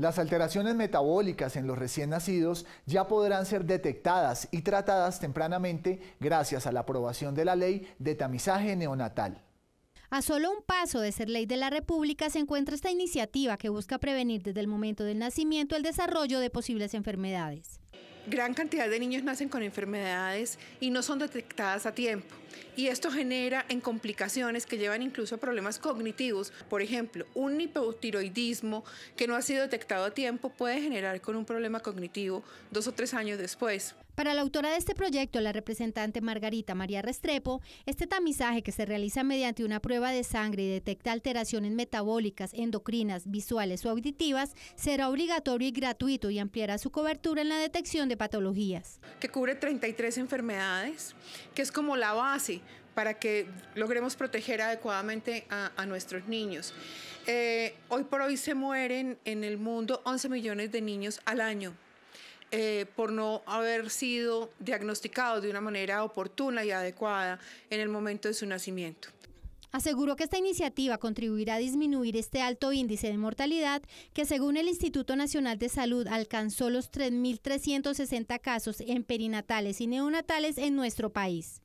Las alteraciones metabólicas en los recién nacidos ya podrán ser detectadas y tratadas tempranamente gracias a la aprobación de la ley de tamizaje neonatal. A solo un paso de ser ley de la República se encuentra esta iniciativa que busca prevenir desde el momento del nacimiento el desarrollo de posibles enfermedades gran cantidad de niños nacen con enfermedades y no son detectadas a tiempo. Y esto genera en complicaciones que llevan incluso a problemas cognitivos. Por ejemplo, un hipotiroidismo que no ha sido detectado a tiempo puede generar con un problema cognitivo dos o tres años después. Para la autora de este proyecto, la representante Margarita María Restrepo, este tamizaje que se realiza mediante una prueba de sangre y detecta alteraciones metabólicas, endocrinas, visuales o auditivas, será obligatorio y gratuito y ampliará su cobertura en la detección de patologías. Que cubre 33 enfermedades, que es como la base para que logremos proteger adecuadamente a, nuestros niños. Eh, hoy por hoy se mueren en el mundo 11 millones de niños al año eh, por no haber sido diagnosticado de una manera oportuna y adecuada en el momento de su nacimiento. Aseguró que esta iniciativa contribuirá a disminuir este alto índice de mortalidad que según el Instituto Nacional de Salud alcanzó los 3.360 casos en perinatales y neonatales en nuestro país.